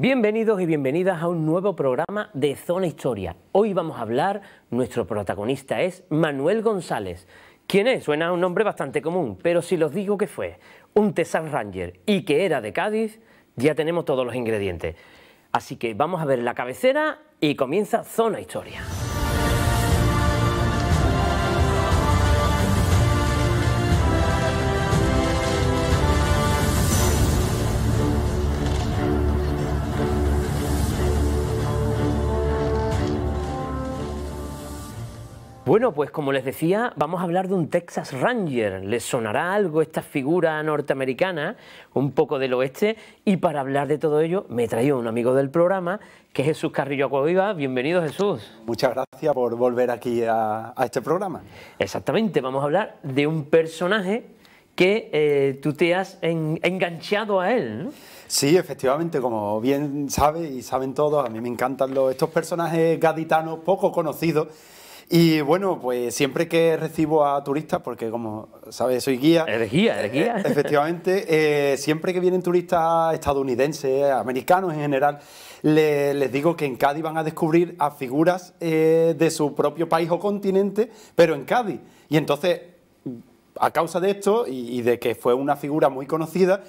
Bienvenidos y bienvenidas a un nuevo programa de Zona Historia. Hoy vamos a hablar, nuestro protagonista es Manuel González. ¿Quién es? Suena un nombre bastante común, pero si los digo que fue un Tesal Ranger y que era de Cádiz, ya tenemos todos los ingredientes. Así que vamos a ver la cabecera y comienza Zona Historia. Bueno, pues como les decía, vamos a hablar de un Texas Ranger. ¿Les sonará algo esta figura norteamericana, un poco del oeste? Y para hablar de todo ello, me traído un amigo del programa, que es Jesús Carrillo Acuaviva. Bienvenido, Jesús. Muchas gracias por volver aquí a, este programa. Exactamente, vamos a hablar de un personaje que eh, tú te has enganchado a él, Sí, efectivamente, como bien sabe y saben todos, a mí me encantan estos personajes gaditanos poco conocidos y bueno, pues siempre que recibo a turistas, porque como sabes, soy guía. Eres guía, eres guía. Eh, efectivamente, eh, siempre que vienen turistas estadounidenses, americanos en general, les digo que en Cádiz van a descubrir a figuras eh, de su propio país o continente, pero en Cádiz. Y entonces, a causa de esto y de que fue una figura muy conocida,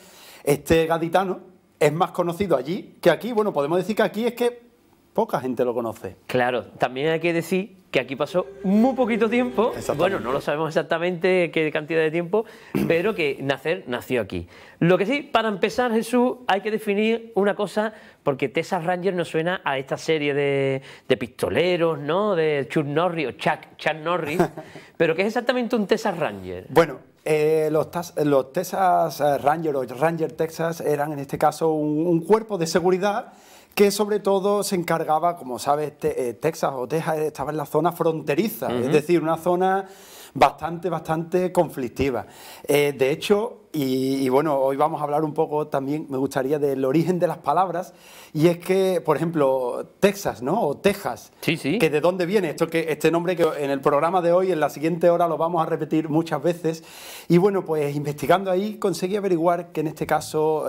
este gaditano es más conocido allí que aquí. Bueno, podemos decir que aquí es que poca gente lo conoce. Claro, también hay que decir que aquí pasó muy poquito tiempo, bueno, no lo sabemos exactamente qué cantidad de tiempo, pero que Nacer nació aquí. Lo que sí, para empezar, Jesús, hay que definir una cosa, porque Texas Ranger nos suena a esta serie de, de pistoleros, ¿no? De Chuck Norris o Chuck, Chuck Norris, pero ¿qué es exactamente un Texas Ranger? Bueno, eh, los, Texas eh, Ranger o Ranger Texas eran en este caso un cuerpo de seguridad que sobre todo se encargaba, como sabes, este, eh, Texas o Texas eh, estaba en la zona fronteriza, es decir, una zona bastante, bastante conflictiva. Eh, de hecho, y, bueno, hoy vamos a hablar un poco también, me gustaría, del origen de las palabras. Y es que, por ejemplo, Texas, ¿no? O Texas. Sí, sí. Que de dónde viene esto, que, este nombre que en el programa de hoy, en la siguiente hora, lo vamos a repetir muchas veces. Y bueno, pues investigando ahí conseguí averiguar que en este caso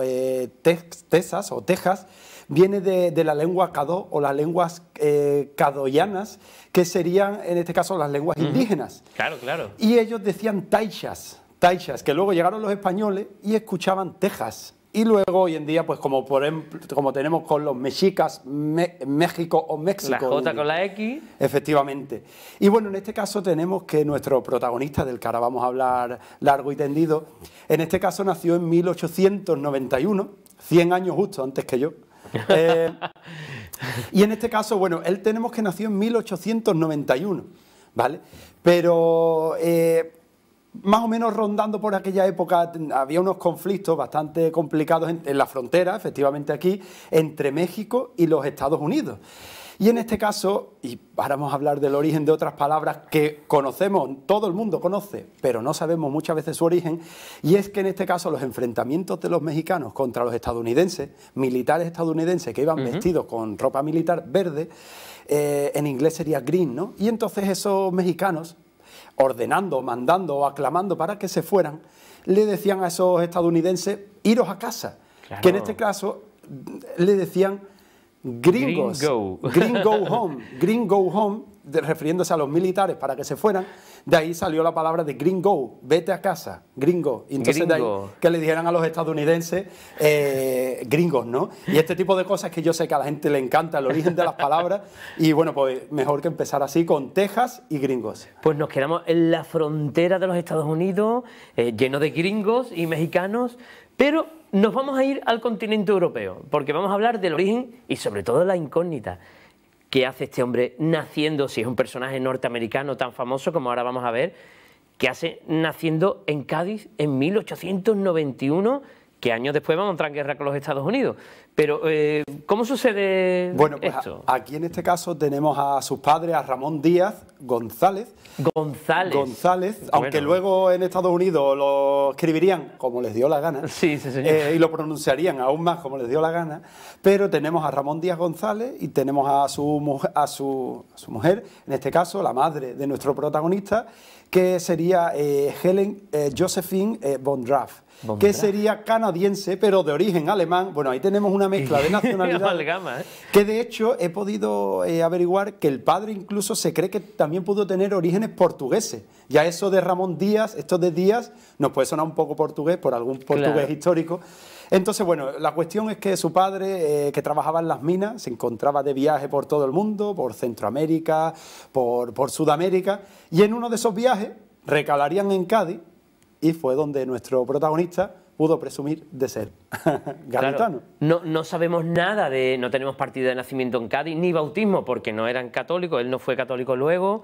Texas o Texas viene de, la lengua Cado o las lenguas eh, cadoyanas, que serían en este caso las lenguas indígenas. Claro, claro. Y ellos decían Taichas, Taichas, que luego llegaron los españoles y escuchaban Texas. Y luego hoy en día, pues como por como tenemos con los mexicas, México o México. La J con la X. Efectivamente. Y bueno, en este caso tenemos que nuestro protagonista, del que vamos a hablar largo y tendido, en este caso nació en 1891, 100 años justo antes que yo. Eh, y en este caso, bueno, él tenemos que nació en 1891, ¿vale? Pero eh, más o menos rondando por aquella época había unos conflictos bastante complicados en la frontera, efectivamente aquí, entre México y los Estados Unidos. Y en este caso, y vamos a hablar del origen de otras palabras que conocemos, todo el mundo conoce, pero no sabemos muchas veces su origen, y es que en este caso los enfrentamientos de los mexicanos contra los estadounidenses, militares estadounidenses que iban vestidos con ropa militar verde, eh, en inglés sería green, ¿no? Y entonces esos mexicanos, ordenando, mandando o aclamando para que se fueran, le decían a esos estadounidenses, iros a casa, que en este caso le decían gringos, Gringo. go home, green go home, refiriéndose a los militares para que se fueran, de ahí salió la palabra de Gringo, vete a casa, gringo. Y entonces de ahí que le dijeran a los estadounidenses eh, gringos, ¿no? Y este tipo de cosas que yo sé que a la gente le encanta, el origen de las palabras, y bueno, pues mejor que empezar así con Texas y gringos. Pues nos quedamos en la frontera de los Estados Unidos, eh, lleno de gringos y mexicanos, pero nos vamos a ir al continente europeo, porque vamos a hablar del origen y sobre todo la incógnita. que hace este hombre naciendo, si es un personaje norteamericano tan famoso como ahora vamos a ver, que hace naciendo en Cádiz en 1891, que años después vamos a entrar en guerra con los Estados Unidos? Pero, eh, ¿cómo sucede bueno, pues aquí en este caso tenemos a sus padres, a Ramón Díaz González. González. González, aunque luego en Estados Unidos lo escribirían como les dio la gana. Sí, sí, señor. Eh, y lo pronunciarían aún más como les dio la gana. Pero tenemos a Ramón Díaz González y tenemos a su, a su, su mujer, en este caso la madre de nuestro protagonista, que sería eh, Helen Josephine Bondraff que sería canadiense, pero de origen alemán. Bueno, ahí tenemos una mezcla de nacionalidades. ¿eh? Que de hecho he podido eh, averiguar que el padre incluso se cree que también pudo tener orígenes portugueses. Ya eso de Ramón Díaz, esto de Díaz, nos puede sonar un poco portugués por algún portugués histórico. Entonces, bueno, la cuestión es que su padre, eh, que trabajaba en las minas, se encontraba de viaje por todo el mundo, por Centroamérica, por, por Sudamérica, y en uno de esos viajes recalarían en Cádiz y fue donde nuestro protagonista pudo presumir de ser gaditano. no, no sabemos nada de, no tenemos partida de nacimiento en Cádiz, ni bautismo, porque no eran católicos, él no fue católico luego.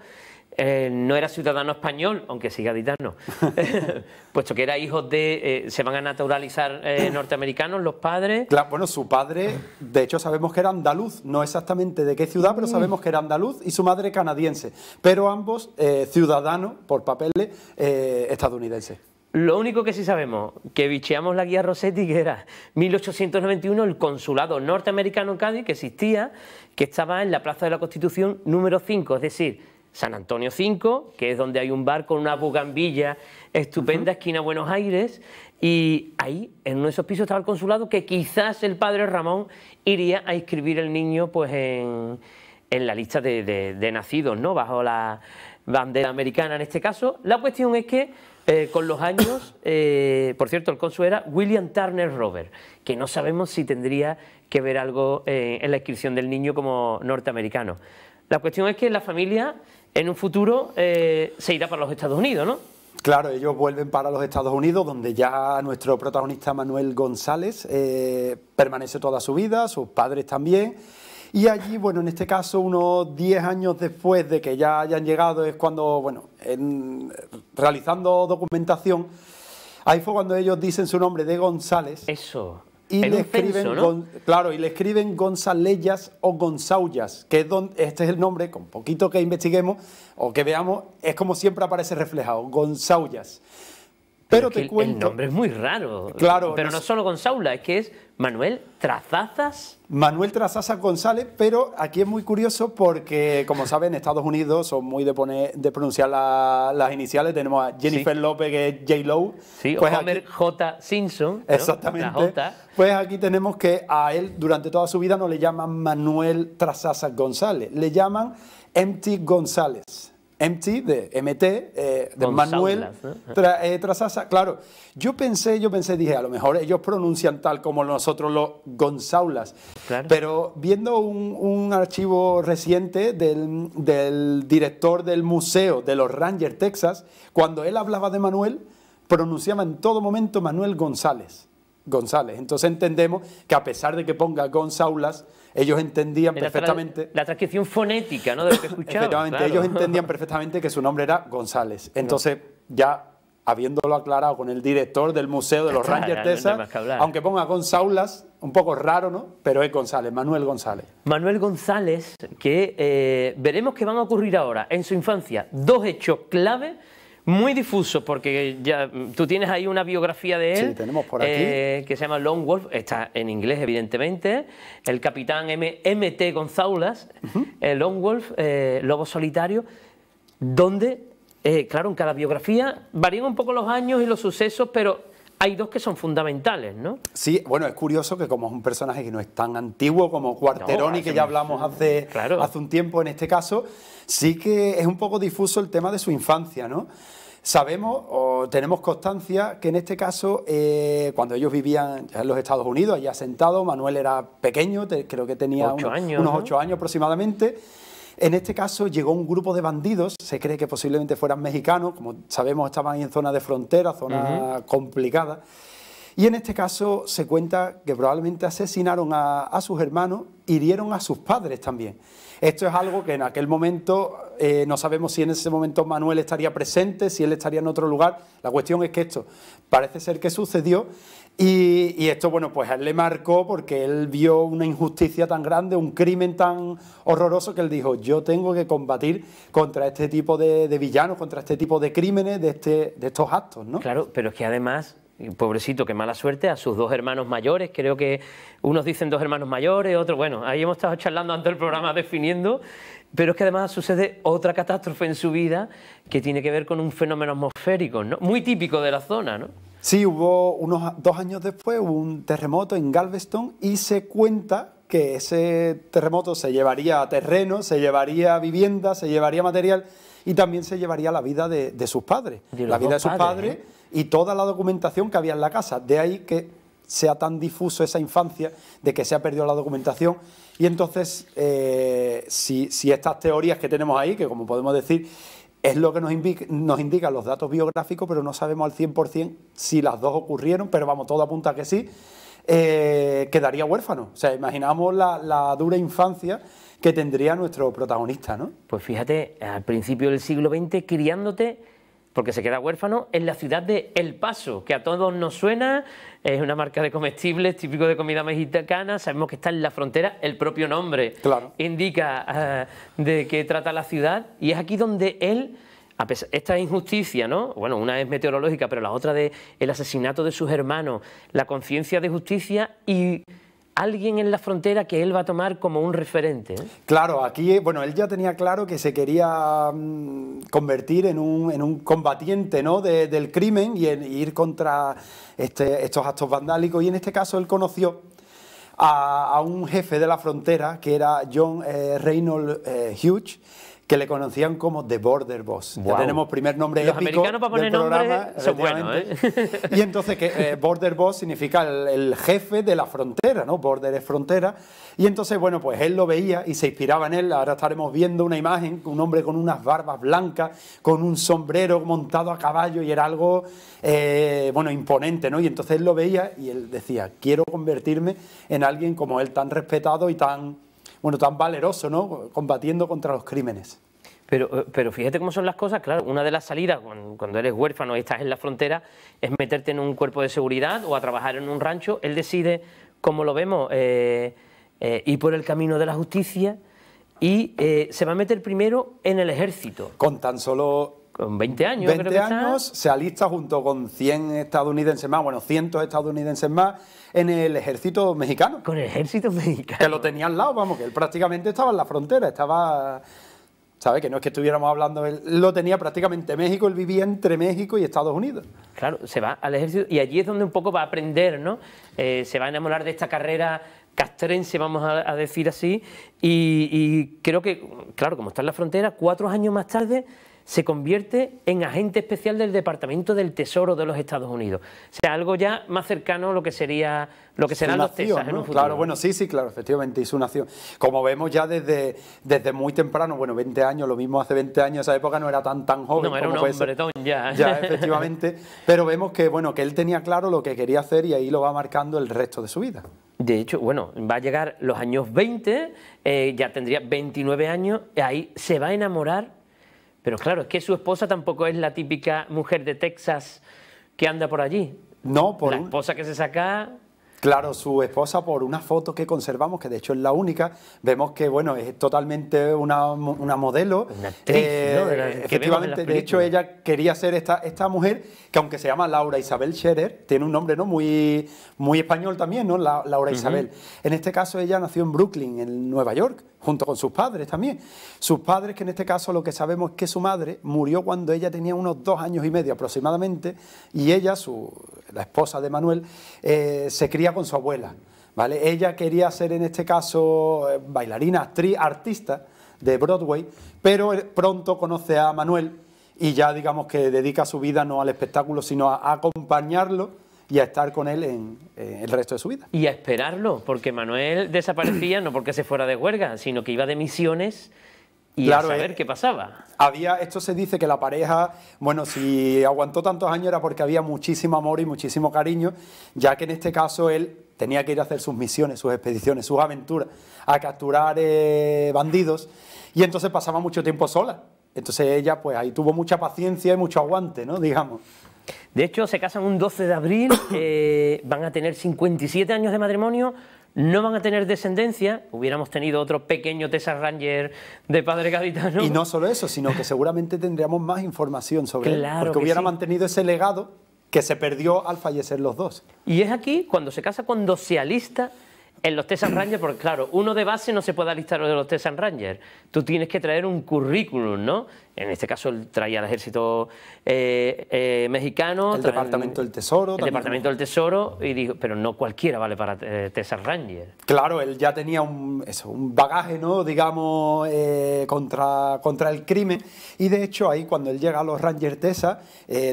Eh, no era ciudadano español, aunque siga gaditano, puesto que era hijo de... Eh, se van a naturalizar eh, norteamericanos los padres. Claro, bueno, su padre, de hecho sabemos que era andaluz, no exactamente de qué ciudad, pero mm. sabemos que era andaluz y su madre canadiense, pero ambos ciudadanos por papeles estadounidenses. Lo único que sí sabemos, que bicheamos la guía Rossetti, que era 1891 el consulado norteamericano en Cádiz, que existía, que estaba en la Plaza de la Constitución número 5, es decir, San Antonio 5, que es donde hay un bar con una bugambilla estupenda, esquina Buenos Aires, y ahí, en uno de esos pisos, estaba el consulado, que quizás el padre Ramón iría a inscribir el niño pues en, en la lista de, de, nacidos, ¿no? Bajo la bandera americana en este caso. La cuestión es que eh, con los años, eh, por cierto, el consul era William Turner Robert, que no sabemos si tendría que ver algo eh, en la inscripción del niño como norteamericano. La cuestión es que la familia en un futuro eh, se irá para los Estados Unidos, ¿no? Claro, ellos vuelven para los Estados Unidos, donde ya nuestro protagonista Manuel González eh, permanece toda su vida, sus padres también. Y allí, bueno, en este caso, unos 10 años después de que ya hayan llegado, es cuando, bueno, en, realizando documentación, ahí fue cuando ellos dicen su nombre de González. Eso. Y le, escriben claro, y le escriben o Gonzaullas, que es donde, este es el nombre, con poquito que investiguemos o que veamos, es como siempre aparece reflejado, Gonzaullas. Pero, te cuento. El nombre es muy raro. Pero no, solo Gonzaula, es que es Manuel Trazazas. Manuel Trazazas González, pero aquí es muy curioso porque, como saben, en Estados Unidos son muy de, pronunciar las iniciales. Tenemos a Jennifer López, que es J. Lowe. Sí, pues Homer J. Simpson. Exactamente. Pues aquí tenemos que a él durante toda su vida no le llaman Manuel Trazazas González, le llaman Empty González. MT, de MT, eh, de Manuel Trasasa. Eh, claro, yo pensé, yo pensé, dije, a lo mejor ellos pronuncian tal como nosotros los Gonzaulas. Pero viendo un, archivo reciente del, del, director del museo de los Rangers, Texas, cuando él hablaba de Manuel, pronunciaba en todo momento Manuel González. González. Entonces entendemos que a pesar de que ponga Gonzaulas, ellos entendían perfectamente... La, transcripción fonética, ¿no? De lo que Efectivamente, ellos entendían perfectamente que su nombre era González. Entonces ya habiéndolo aclarado con el director del Museo de los Rangers Texas, aunque ponga Gonzaulas, un poco raro, ¿no? Pero es González, Manuel González. Manuel González, que eh, veremos qué van a ocurrir ahora en su infancia. Dos hechos clave muy difuso, porque ya mm, tú tienes ahí una biografía de él. Eh, que se llama Long Wolf, está en inglés, evidentemente. El capitán MT Gonzaulas, eh, Long Wolf, eh, Lobo Solitario, donde, claro, en cada biografía varían un poco los años y los sucesos, pero hay dos que son fundamentales, ¿no? Sí, bueno, es curioso que como es un personaje que no es tan antiguo como Cuarteroni, que ya hablamos hace, hace un tiempo en este caso, sí que es un poco difuso el tema de su infancia, ¿no? Sabemos o tenemos constancia que en este caso, eh, cuando ellos vivían en los Estados Unidos, allá asentado, Manuel era pequeño, creo que tenía unos, ocho años aproximadamente, en este caso llegó un grupo de bandidos, se cree que posiblemente fueran mexicanos, como sabemos estaban en zona de frontera, zona complicada, y en este caso se cuenta que probablemente asesinaron a, sus hermanos, hirieron a sus padres también. Esto es algo que en aquel momento eh, no sabemos si en ese momento Manuel estaría presente, si él estaría en otro lugar. La cuestión es que esto parece ser que sucedió y, esto, bueno, pues a él le marcó porque él vio una injusticia tan grande, un crimen tan horroroso que él dijo, yo tengo que combatir contra este tipo de, villanos, contra este tipo de crímenes, de, este, de estos actos, ¿no? Claro, pero es que además, pobrecito, qué mala suerte, a sus dos hermanos mayores, creo que unos dicen dos hermanos mayores, otros, bueno, ahí hemos estado charlando antes del programa definiendo, pero es que además sucede otra catástrofe en su vida que tiene que ver con un fenómeno atmosférico, ¿no? Muy típico de la zona, ¿no? Sí, hubo unos dos años después hubo un terremoto en Galveston y se cuenta que ese terremoto se llevaría a terreno, se llevaría vivienda, se llevaría material y también se llevaría la vida de, sus padres, la vida de sus padres, ¿eh? y toda la documentación que había en la casa. De ahí que sea tan difuso esa infancia de que se ha perdido la documentación. Y entonces, eh, si estas teorías que tenemos ahí, que como podemos decir, es lo que nos, nos indican los datos biográficos, pero no sabemos al 100% si las dos ocurrieron, pero vamos, todo apunta que sí. Eh, quedaría huérfano. O sea, imaginamos la, la, dura infancia que tendría nuestro protagonista, ¿no? Pues fíjate, al principio del siglo XX, criándote porque se queda huérfano en la ciudad de El Paso, que a todos nos suena, es una marca de comestibles típico de comida mexicana, sabemos que está en la frontera, el propio nombre indica ah, de qué trata la ciudad, y es aquí donde él, a pesar, esta injusticia, ¿no? bueno, una es meteorológica, pero la otra de el asesinato de sus hermanos, la conciencia de justicia y alguien en la frontera que él va a tomar como un referente. ¿eh? Claro, aquí, bueno, él ya tenía claro que se quería mm, convertir en un, en un combatiente ¿no? del crimen y, ir contra este, estos actos vandálicos. Y en este caso él conoció a, un jefe de la frontera que era John eh, Reynolds eh, Hughes que le conocían como The Border Boss. tenemos primer nombre Los para poner nombre. son ¿eh? Y entonces que eh, Border Boss significa el, jefe de la frontera, ¿no? Border es frontera. Y entonces, bueno, pues él lo veía y se inspiraba en él. Ahora estaremos viendo una imagen, un hombre con unas barbas blancas, con un sombrero montado a caballo y era algo, eh, bueno, imponente, ¿no? Y entonces él lo veía y él decía, quiero convertirme en alguien como él, tan respetado y tan bueno, tan valeroso, ¿no? Combatiendo contra los crímenes. Pero, eh, pero fíjate cómo son las cosas, claro, una de las salidas cuando eres huérfano y estás en la frontera es meterte en un cuerpo de seguridad o a trabajar en un rancho. Él decide, como lo vemos, eh, eh, ir por el camino de la justicia y se va a meter primero en el ejército. Con tan solo con 20 años. 20 años se alista junto con 100 estadounidenses más, bueno, 100 estadounidenses más en el ejército mexicano. Con el ejército mexicano. Que lo tenía al lado, vamos, que él prácticamente estaba en la frontera, estaba... ¿Sabes? Que no es que estuviéramos hablando, él lo tenía prácticamente México, él vivía entre México y Estados Unidos. Claro, se va al ejército y allí es donde un poco va a aprender, ¿no? Eh, se va a enamorar de esta carrera castrense, vamos a, decir así, y creo que, claro, como está en la frontera, cuatro años más tarde se convierte en agente especial del Departamento del Tesoro de los Estados Unidos. O sea, algo ya más cercano a lo que sería lo que serán los Tesas en un futuro. Claro, bueno, sí, sí, claro, efectivamente, y su nación. Como vemos ya desde, desde muy temprano, bueno, 20 años, lo mismo hace 20 años, esa época no era tan tan joven. No, era un ya. Ya, efectivamente. pero vemos que, bueno, que él tenía claro lo que quería hacer y ahí lo va marcando el resto de su vida. De hecho, bueno, va a llegar los años 20, eh, ya tendría 29 años, y ahí se va a enamorar pero claro, es que su esposa tampoco es la típica mujer de Texas que anda por allí. No, por... La esposa que se saca Claro, su esposa por una foto que conservamos, que de hecho es la única, vemos que bueno, es totalmente una, modelo. Una actriz, efectivamente, de hecho ella quería ser esta, esta mujer, que aunque se llama Laura Isabel Scherer, tiene un nombre ¿no? muy, muy español también, ¿no? Laura Isabel. En este caso ella nació en Brooklyn, en Nueva York, junto con sus padres también. Sus padres, que en este caso lo que sabemos es que su madre murió cuando ella tenía unos dos años y medio aproximadamente, y ella, su, la esposa de Manuel, eh, se cría con su abuela. ¿vale? Ella quería ser en este caso eh, bailarina, actriz, artista de Broadway, pero pronto conoce a Manuel y ya digamos que dedica su vida no al espectáculo, sino a acompañarlo y a estar con él en, eh, el resto de su vida. Y a esperarlo, porque Manuel desaparecía no porque se fuera de huelga, sino que iba de misiones y a saber eh, qué pasaba. Había, esto se dice que la pareja, bueno, si aguantó tantos años era porque había muchísimo amor y muchísimo cariño, ya que en este caso él tenía que ir a hacer sus misiones, sus expediciones, sus aventuras, a capturar eh, bandidos, y entonces pasaba mucho tiempo sola. Entonces ella, pues ahí tuvo mucha paciencia y mucho aguante, ¿no? Digamos. De hecho, se casan un 12 de abril, eh, van a tener 57 años de matrimonio, no van a tener descendencia, hubiéramos tenido otro pequeño Tessa Ranger de padre gaditano. Y no solo eso, sino que seguramente tendríamos más información sobre él, porque hubiera mantenido ese legado que se perdió al fallecer los dos. Y es aquí cuando se casa cuando se alista en los Tesla Rangers, porque claro, uno de base no se puede alistar en los Tesla Rangers. Tú tienes que traer un currículum, ¿no? en este caso él traía al ejército eh, eh, mexicano. El Departamento del Tesoro. El Departamento del Tesoro, y dijo, pero no cualquiera vale para eh, Ranger. Claro, él ya tenía un, bagaje, ¿no? digamos, eh, contra, contra el crimen. Y de hecho ahí cuando él llega a los Rangers Texas,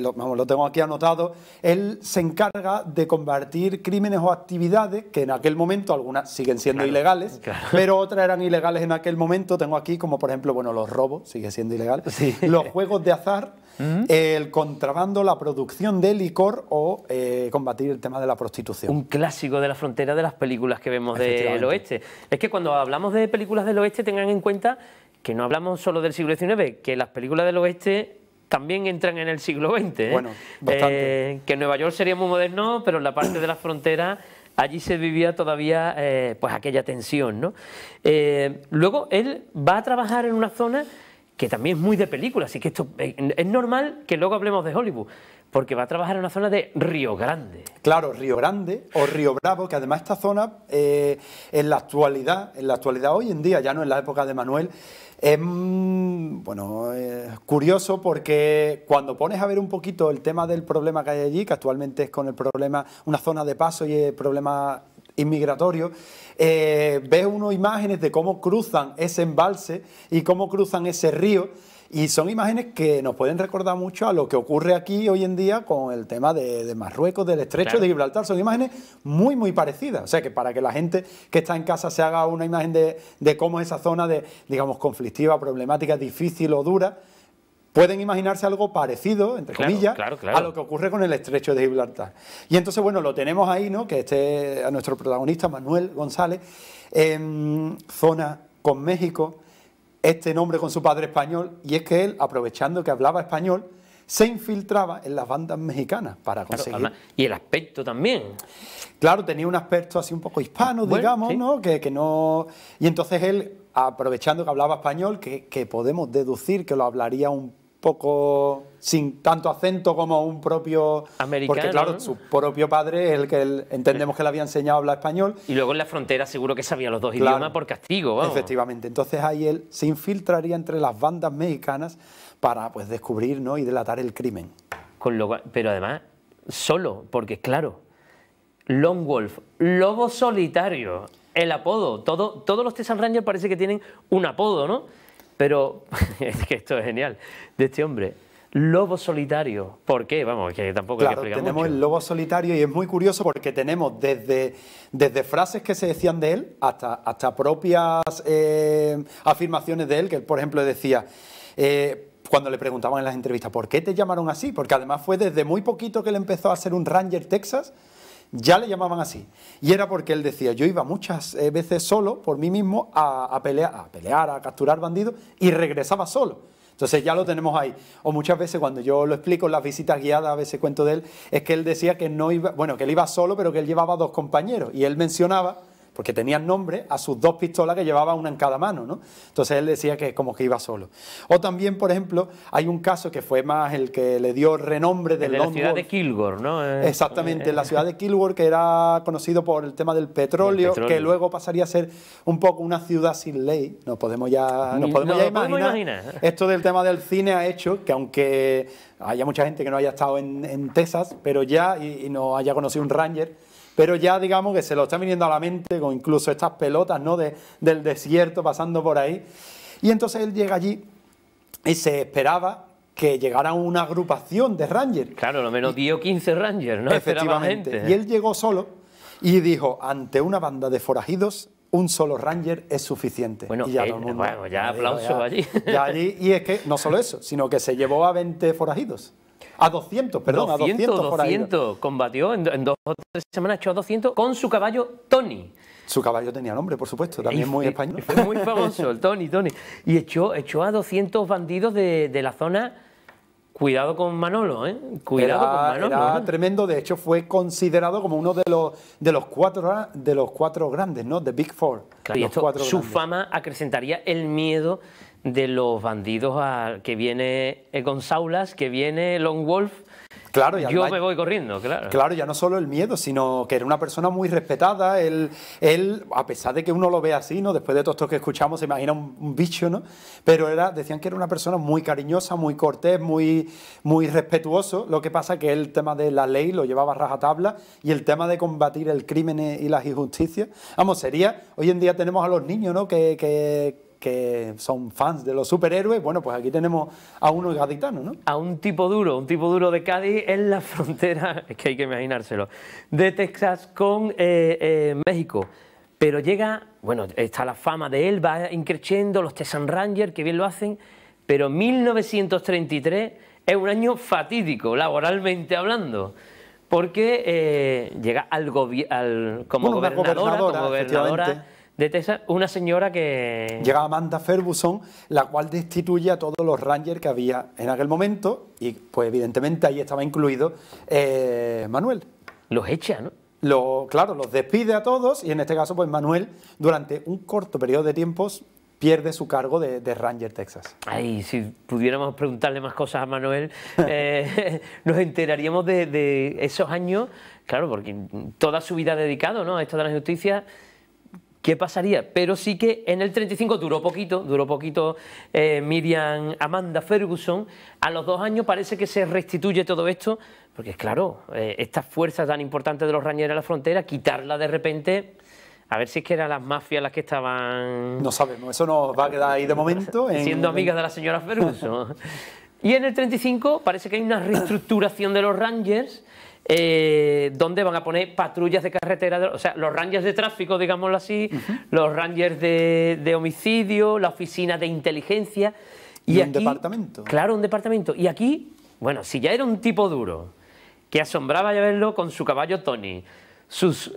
lo, vamos, lo tengo aquí anotado, él se encarga de combatir crímenes o actividades que en aquel momento algunas siguen siendo ilegales, pero otras eran ilegales en aquel momento. Tengo aquí como por ejemplo, bueno, los robos, sigue siendo ilegal. los juegos de azar, mm. el contrabando, la producción de licor o eh, combatir el tema de la prostitución. Un clásico de la frontera de las películas que vemos del oeste. Es que cuando hablamos de películas del oeste tengan en cuenta que no hablamos solo del siglo XIX, que las películas del oeste también entran en el siglo XX. ¿eh? Bueno, bastante. Eh, que Nueva York sería muy moderno, pero en la parte de la frontera allí se vivía todavía pues aquella tensión. ¿no? luego él va a trabajar en una zona que también es muy de película, así que esto eh, es normal que luego hablemos de Hollywood, porque va a trabajar en una zona de Río Grande. Claro, Río Grande o Río Bravo, que además esta zona eh, en la actualidad, en la actualidad hoy en día, ya no en la época de Manuel, es mm, bueno, curioso porque cuando pones a ver un poquito el tema del problema que hay allí, que actualmente es con el problema, una zona de paso y el problema inmigratorio, eh, ves unas imágenes de cómo cruzan ese embalse y cómo cruzan ese río. Y son imágenes que nos pueden recordar mucho a lo que ocurre aquí hoy en día con el tema de, Marruecos, del estrecho de Gibraltar. Son imágenes muy, muy parecidas. O sea, que para que la gente que está en casa se haga una imagen de, de cómo esa zona de, digamos, conflictiva, problemática, difícil o dura, pueden imaginarse algo parecido, entre comillas, a lo que ocurre con el estrecho de Gibraltar. Y entonces, bueno, lo tenemos ahí, ¿no? Que este a nuestro protagonista, Manuel González, en zona con México, este nombre con su padre español, y es que él, aprovechando que hablaba español, se infiltraba en las bandas mexicanas para conseguir. y el aspecto también. Claro, tenía un aspecto así un poco hispano, digamos, ¿no? Que, no. Y entonces él, aprovechando que hablaba español, que, que podemos deducir que lo hablaría un poco sin tanto acento como un propio americano. Porque claro, su propio padre el que entendemos que le había enseñado a hablar español. Y luego en la frontera seguro que sabía los dos idiomas por castigo. ¿no? Efectivamente, entonces ahí él se infiltraría entre las bandas mexicanas para pues descubrir y delatar el crimen. Con pero además, solo, porque claro, Long Wolf, lobo solitario, el apodo, todo, todos los Texas Rangers parece que tienen un apodo, ¿no? pero es que esto es genial, de este hombre. Lobo solitario. ¿Por qué? Vamos, que tampoco hay tenemos el lobo solitario y es muy curioso porque tenemos desde, frases que se decían de él hasta, propias eh, afirmaciones de él, que él, por ejemplo, decía... Eh, cuando le preguntaban en las entrevistas, ¿por qué te llamaron así? Porque además fue desde muy poquito que él empezó a ser un Ranger Texas, ya le llamaban así. Y era porque él decía, yo iba muchas eh, veces solo por mí mismo a, pelear, a pelear, a capturar bandidos y regresaba solo. Entonces ya lo tenemos ahí. O muchas veces cuando yo lo explico en las visitas guiadas, a veces cuento de él, es que él decía que no iba, bueno, que él iba solo, pero que él llevaba dos compañeros. Y él mencionaba porque tenían nombre a sus dos pistolas que llevaba una en cada mano, ¿no? Entonces él decía que como que iba solo. O también, por ejemplo, hay un caso que fue más el que le dio renombre del de la ciudad de Kilgore, ¿no? Eh, Exactamente, eh, la eh. ciudad de Kilgore que era conocido por el tema del petróleo, que luego pasaría a ser un poco una ciudad sin ley. Nos podemos ya, podemos imaginar. Esto del tema del cine ha hecho que aunque haya mucha gente que no haya estado en, Texas, pero ya y no haya conocido un ranger pero ya digamos que se lo está viniendo a la mente con incluso estas pelotas ¿no? del desierto pasando por ahí. Y entonces él llega allí y se esperaba que llegara una agrupación de Rangers. Claro, lo menos dio 15 Rangers, ¿no? Efectivamente. Y él llegó solo y dijo, ante una banda de forajidos, un solo Ranger es suficiente. Bueno, y ya, eh, aplauso allí. Ya allí. Y es que no solo eso, sino que se llevó a 20 forajidos. A 200, perdón, a 200, combatió en, dos o tres semanas, echó a 200 con su caballo Tony. Su caballo tenía nombre, por supuesto, también muy español. Fue muy famoso, el Tony, Tony. Y echó, echó a 200 bandidos de, la zona. Cuidado con Manolo, ¿eh? Cuidado con Manolo. Era ¿eh? tremendo, de hecho fue considerado como uno de los, de los, cuatro, de los cuatro grandes, ¿no? De Big Four. su fama acrecentaría el miedo de los bandidos que viene eh, Saulas, que viene Long Wolf. Claro, Yo me voy corriendo, claro. Claro, ya no solo el miedo, sino que era una persona muy respetada. Él, él a pesar de que uno lo ve así, ¿no? Después de todos esto que escuchamos, se imagina un, bicho, ¿no? Pero era, decían que era una persona muy cariñosa, muy cortés, muy, muy respetuoso. Lo que pasa que el tema de la ley lo llevaba a rajatabla y el tema de combatir el crimen y las injusticias. Vamos, sería, hoy en día tenemos a los niños, ¿no? que que son fans de los superhéroes, bueno, pues aquí tenemos a uno gaditano, ¿no? A un tipo duro, un tipo duro de Cádiz en la frontera, es que hay que imaginárselo, de Texas con eh, eh, México. Pero llega, bueno, está la fama de él, va increciendo, los Texan Rangers, que bien lo hacen, pero 1933 es un año fatídico, laboralmente hablando porque eh, llega al, como, gobernador como gobernadora de Texas, una señora que... Llega Amanda Ferguson, la cual destituye a todos los Rangers que había en aquel momento y pues evidentemente ahí estaba incluido eh, Manuel. Los echa, ¿no? Lo, claro, los despide a todos y en este caso pues Manuel durante un corto periodo de tiempos pierde su cargo de, Ranger Texas. Ay, si pudiéramos preguntarle más cosas a Manuel, eh, nos enteraríamos de, esos años, claro, porque toda su vida dedicado ¿no? a esto de la justicia qué pasaría. Pero sí que en el 35 duró poquito, duró poquito eh, Miriam Amanda Ferguson. A los dos años parece que se restituye todo esto, porque es claro, eh, estas fuerzas tan importantes de los Rangers a la frontera, quitarla de repente... A ver si es que eran las mafias las que estaban... No sabemos, eso nos va a quedar ahí de momento. Siendo amigas de la señora Ferguson. y en el 35 parece que hay una reestructuración de los Rangers eh, donde van a poner patrullas de carretera, o sea, los rangers de tráfico, digámoslo así, los rangers de, homicidio, la oficina de inteligencia. Y, aquí, departamento. Claro, un departamento. Y aquí, bueno, si ya era un tipo duro, que asombraba ya verlo con su caballo Tony, sus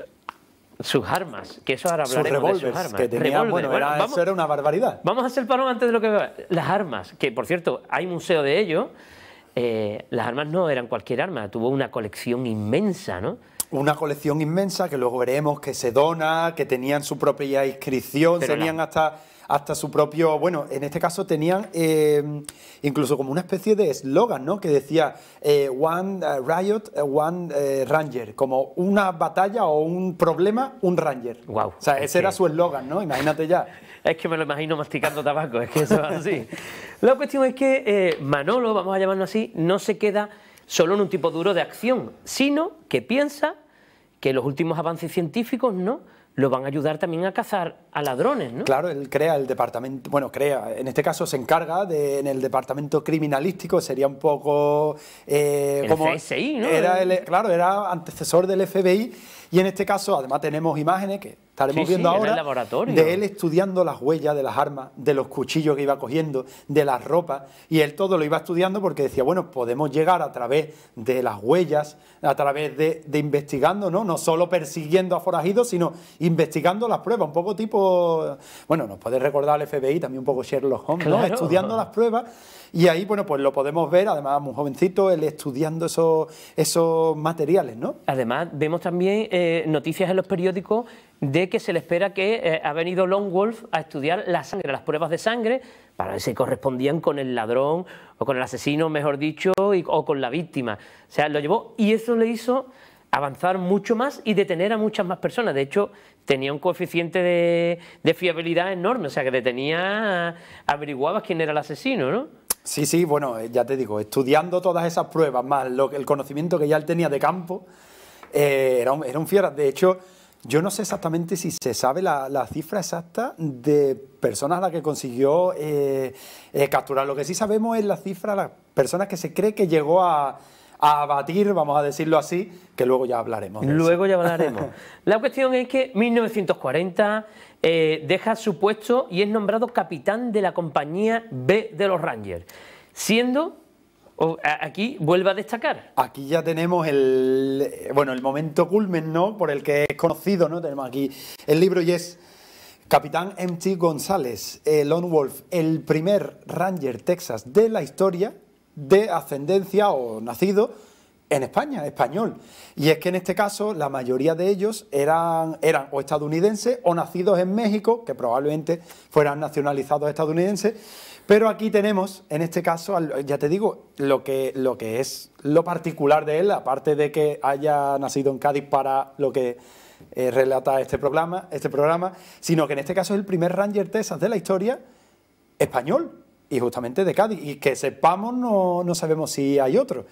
sus armas, que eso ahora hablaremos de armas. Que tenía, bueno, eso una barbaridad. Vamos a hacer parón antes de lo que... Las armas, que por cierto, hay museo de ello, eh, las armas no eran cualquier arma, tuvo una colección inmensa, ¿no? Una colección inmensa que luego veremos que se dona, que tenían su propia inscripción, tenían hasta hasta su propio, bueno, en este caso tenían eh, incluso como una especie de eslogan, ¿no? Que decía eh, One Riot, One Ranger, como una batalla o un problema, un Ranger. Wow. O sea, ese era su eslogan, ¿no? Imagínate ya. Es que me lo imagino masticando tabaco, es que eso así. La cuestión es que eh, Manolo, vamos a llamarlo así, no se queda solo en un tipo duro de acción, sino que piensa que los últimos avances científicos no lo van a ayudar también a cazar a ladrones, ¿no? Claro, él crea el departamento, bueno, crea, en este caso se encarga de, en el departamento criminalístico, sería un poco eh, el como FSI, ¿no? Era claro, era antecesor del FBI y en este caso además tenemos imágenes que Estaremos viendo ahora de él estudiando las huellas de las armas, de los cuchillos que iba cogiendo, de las ropas, y él todo lo iba estudiando porque decía, bueno, podemos llegar a través de las huellas, a través de, investigando, ¿no? No solo persiguiendo a forajidos, sino investigando las pruebas, un poco tipo, bueno, nos puede recordar el FBI, también un poco Sherlock Holmes, estudiando las pruebas, y ahí, bueno, pues lo podemos ver, además, muy jovencito, él estudiando esos, esos materiales, ¿no? Además, vemos también eh, noticias en los periódicos de que se le espera que eh, ha venido Lone Wolf a estudiar la sangre, las pruebas de sangre, para ver si correspondían con el ladrón o con el asesino, mejor dicho, o con la víctima. O sea, lo llevó y eso le hizo avanzar mucho más y detener a muchas más personas. De hecho, tenía un coeficiente de, de fiabilidad enorme, o sea, que detenía, averiguabas quién era el asesino, ¿no? Sí, sí, bueno, eh, ya te digo, estudiando todas esas pruebas, más lo, el conocimiento que ya él tenía de campo, eran eh, era, era un fiera. De hecho, yo no sé exactamente si se sabe la, cifra exacta de personas a las que consiguió eh, eh, capturar. Lo que sí sabemos es la cifra de las personas que se cree que llegó a, abatir, vamos a decirlo así, que luego ya hablaremos. luego ya hablaremos. la cuestión es que 1940 eh, deja su puesto y es nombrado capitán de la compañía B de los Rangers, siendo Aquí vuelve a destacar. Aquí ya tenemos el bueno el momento culmen, ¿no? Por el que es conocido, ¿no? Tenemos aquí el libro y es Capitán M.T. González, el eh, Lone Wolf, el primer Ranger Texas de la historia de ascendencia o nacido en España, español. Y es que en este caso la mayoría de ellos eran, eran o estadounidenses o nacidos en México, que probablemente fueran nacionalizados estadounidenses pero aquí tenemos, en este caso, ya te digo, lo que, lo que es lo particular de él, aparte de que haya nacido en Cádiz para lo que eh, relata este programa, este programa, sino que en este caso es el primer Ranger TESAS de la historia español y justamente de Cádiz. Y que sepamos, no, sabemos si hay otro.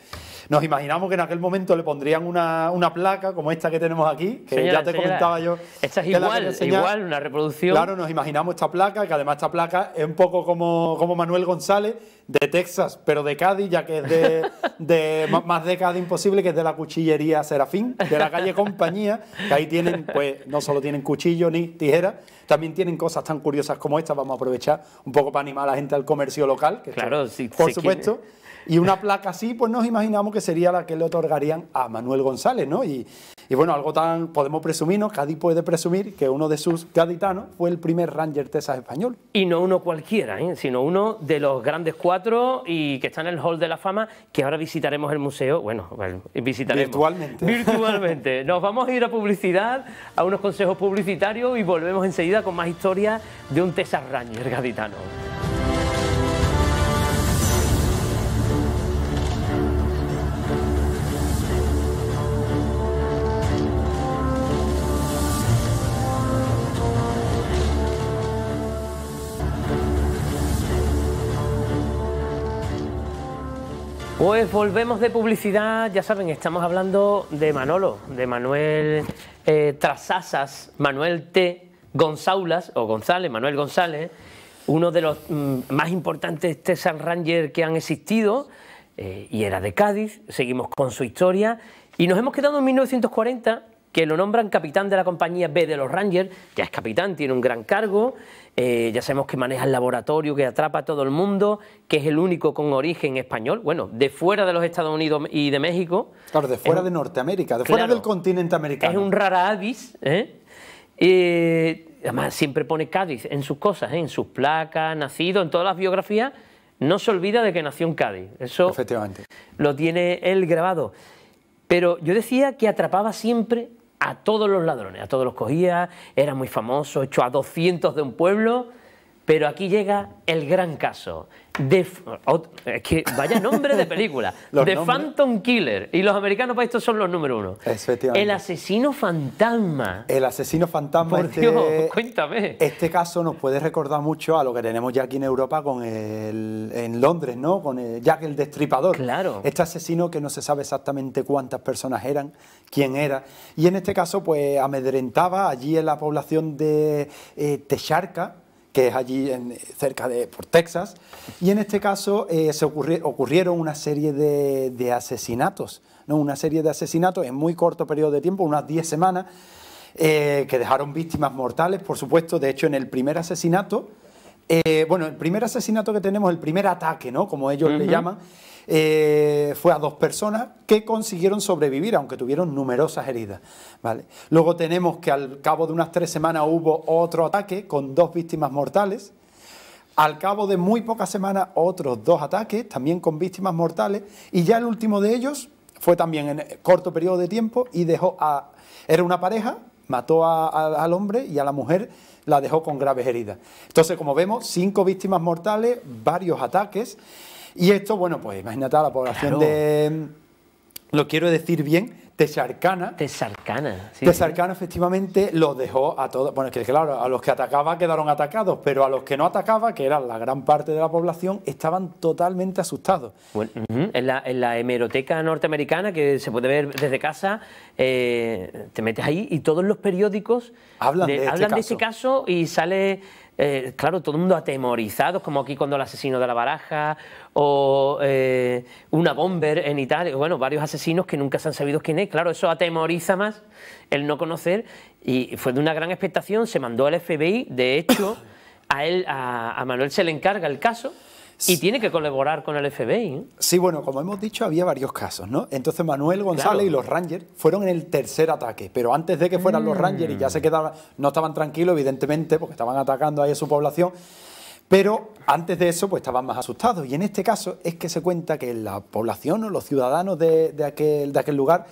Nos imaginamos que en aquel momento le pondrían una, placa como esta que tenemos aquí, que ya te comentaba yo. Esta es igual, igual, una reproducción. Claro, nos imaginamos esta placa, que además esta placa es un poco como, como Manuel González, de Texas, pero de Cádiz, ya que es de, de más de Cádiz imposible, que es de la cuchillería Serafín, de la calle Compañía, que ahí tienen, pues no solo tienen cuchillo ni tijera, también tienen cosas tan curiosas como esta. Vamos a aprovechar un poco para animar a la gente al comer local, que claro, por supuesto. Y una placa así, pues nos imaginamos que sería la que le otorgarían a Manuel González, ¿no? Y, bueno, algo tan, podemos presumirnos, Cádiz puede presumir que uno de sus gaditanos fue el primer Ranger Texas español. Y no uno cualquiera, ¿eh? sino uno de los grandes cuatro y que está en el Hall de la Fama, que ahora visitaremos el museo, bueno, visitaremos. Virtualmente. Virtualmente. Nos vamos a ir a publicidad, a unos consejos publicitarios y volvemos enseguida con más historias de un Texas Ranger gaditano. Pues volvemos de publicidad, ya saben, estamos hablando de Manolo, de Manuel eh, Trasasas, Manuel T. Gonzaulas, o González, Manuel González, uno de los mm, más importantes Texas Ranger que han existido, eh, y era de Cádiz, seguimos con su historia, y nos hemos quedado en 1940 que lo nombran capitán de la compañía B de los Rangers, ya es capitán, tiene un gran cargo, eh, ya sabemos que maneja el laboratorio, que atrapa a todo el mundo, que es el único con origen español, bueno, de fuera de los Estados Unidos y de México. Claro, de fuera de Norteamérica, de fuera del continente americano. Es un rara avis, ¿eh? eh además siempre pone Cádiz en sus cosas, ¿eh? en sus placas, nacido, en todas las biografías, no se olvida de que nació en Cádiz. Eso Efectivamente. lo tiene él grabado. Pero yo decía que atrapaba siempre a todos los ladrones, a todos los cogía, era muy famoso, hecho a 200 de un pueblo, pero aquí llega el gran caso, es que vaya nombre de película. The Phantom Killer. Y los americanos para esto son los número uno. El asesino fantasma. El asesino fantasma. este, cuéntame. Este caso nos puede recordar mucho a lo que tenemos ya aquí en Europa con el, en Londres, ¿no? Con eh, Jack el Destripador. Claro. Este asesino que no se sabe exactamente cuántas personas eran, quién era. Y en este caso, pues amedrentaba allí en la población de eh, Techarca que es allí cerca de por Texas. Y en este caso eh, se ocurrieron una serie de, asesinatos, ¿no? una serie de asesinatos en muy corto periodo de tiempo, unas 10 semanas, eh, que dejaron víctimas mortales, por supuesto. De hecho, en el primer asesinato, eh, bueno, el primer asesinato que tenemos, el primer ataque, ¿no? como ellos le llaman, eh, fue a dos personas que consiguieron sobrevivir, aunque tuvieron numerosas heridas. ¿vale? Luego tenemos que al cabo de unas tres semanas hubo otro ataque con dos víctimas mortales. Al cabo de muy pocas semanas otros dos ataques, también con víctimas mortales. Y ya el último de ellos fue también en corto periodo de tiempo y dejó a... Era una pareja, mató al hombre y a la mujer la dejó con graves heridas. Entonces, como vemos, cinco víctimas mortales, varios ataques. Y esto, bueno, pues imagínate a la población de, lo quiero decir bien, Tesarcana. Tesarcana, sí. te efectivamente, los dejó a todos. Bueno, es que claro, a los que atacaba quedaron atacados, pero a los que no atacaba, que eran la gran parte de la población, estaban totalmente asustados. Bueno, en, la, hemeroteca norteamericana, que se puede ver desde casa, eh, te metes ahí y todos los periódicos hablan de, hablan este de ese caso y sale. Eh, claro, todo el mundo atemorizado, como aquí cuando el asesino de la baraja, o eh, una bomber en Italia, bueno, varios asesinos que nunca se han sabido quién es, claro, eso atemoriza más el no conocer, y fue de una gran expectación, se mandó al FBI, de hecho, a, él, a Manuel se le encarga el caso, y tiene que colaborar con el FBI. ¿eh? Sí, bueno, como hemos dicho, había varios casos, ¿no? Entonces Manuel González y los Rangers fueron en el tercer ataque, pero antes de que fueran los mm. Rangers y ya se quedaban, no estaban tranquilos, evidentemente, porque estaban atacando ahí a su población. Pero antes de eso, pues estaban más asustados. Y en este caso es que se cuenta que la población o los ciudadanos aquel, de aquel lugar,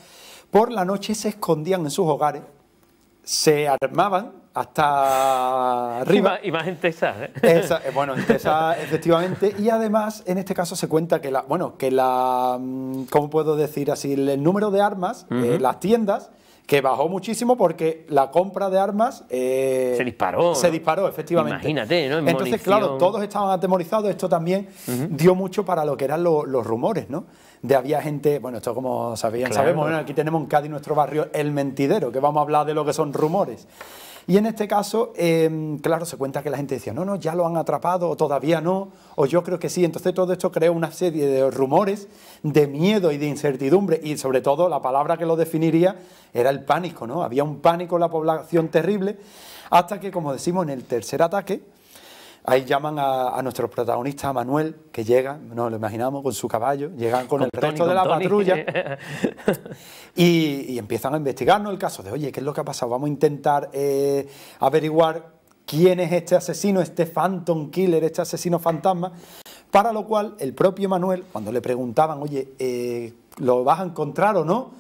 por la noche se escondían en sus hogares, se armaban hasta arriba. Y más, en ¿eh? Eh, bueno, en efectivamente. Y además, en este caso se cuenta que la, bueno, que la, mm, ¿cómo puedo decir así? El número de armas, eh, las tiendas, que bajó muchísimo porque la compra de armas... se disparó. Se disparó, efectivamente. Imagínate, ¿no? Entonces, claro, todos estaban atemorizados. Esto también dio mucho para lo que eran los rumores, ¿no? De había gente, bueno, esto como sabían, sabemos, aquí tenemos en Cádiz, nuestro barrio, el mentidero, que vamos a hablar de lo que son rumores. Y en este caso, em, claro, se cuenta que la gente decía, no, no, ya lo han atrapado, o todavía no, o yo creo que sí. Entonces todo esto creó una serie de rumores, de miedo y de incertidumbre, y sobre todo la palabra que lo definiría era el pánico, ¿no? Había un pánico en la población terrible, hasta que, como decimos, en el tercer ataque, Ahí llaman a, nuestro protagonista, a Manuel, que llega, no lo imaginamos, con su caballo, llegan con, el resto de la patrulla y, empiezan a investigarnos el caso de, oye, ¿qué es lo que ha pasado? Vamos a intentar eh, averiguar quién es este asesino, este phantom killer, este asesino fantasma, para lo cual el propio Manuel, cuando le preguntaban, oye, eh, ¿lo vas a encontrar o no?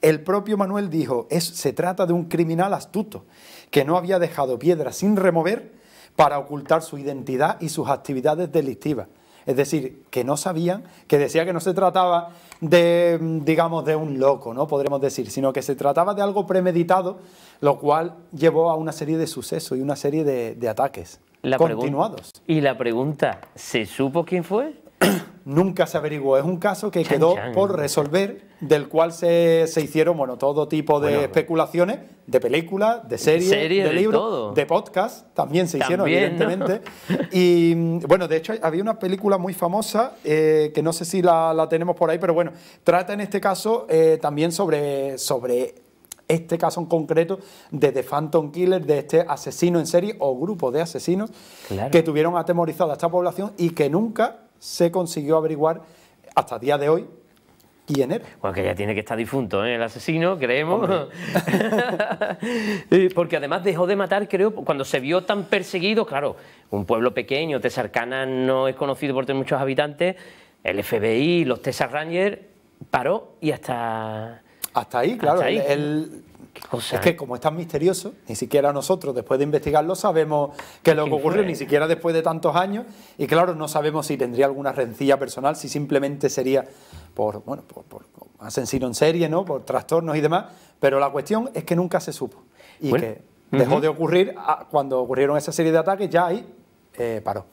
El propio Manuel dijo, es, se trata de un criminal astuto, que no había dejado piedra sin remover, para ocultar su identidad y sus actividades delictivas. Es decir, que no sabían, que decía que no se trataba de, digamos, de un loco, ¿no? Podremos decir, sino que se trataba de algo premeditado, lo cual llevó a una serie de sucesos y una serie de, ataques continuados. Y la pregunta, ¿se supo quién fue? nunca se averiguó. Es un caso que quedó ¿eh? por resolver, del cual se, hicieron bueno, todo tipo de especulaciones, de películas, de series, de, libros, de, podcast, también se hicieron, evidentemente. Y bueno, de hecho había una película muy famosa, eh, que no sé si la, tenemos por ahí, pero bueno, trata en este caso eh, también sobre... sobre este caso en concreto de The Phantom Killer, de este asesino en serie o grupo de asesinos que tuvieron atemorizado a esta población y que nunca se consiguió averiguar hasta el día de hoy quién era. Bueno, que ya tiene que estar difunto ¿eh? el asesino, creemos. Porque además dejó de matar, creo, cuando se vio tan perseguido, claro, un pueblo pequeño, Tesarcana, no es conocido por tener muchos habitantes, el FBI, los Tesar Rangers, paró y hasta... Hasta ahí, claro. Hasta es que como es tan misterioso, ni siquiera nosotros después de investigarlo sabemos qué es lo que ocurrió, ni siquiera después de tantos años, y claro, no sabemos si tendría alguna rencilla personal, si simplemente sería por, bueno, por, en serie, ¿no? Por trastornos y demás, pero la cuestión es que nunca se supo y que dejó de ocurrir ah, cuando ocurrieron esa serie de ataques, ya ahí eh, paró.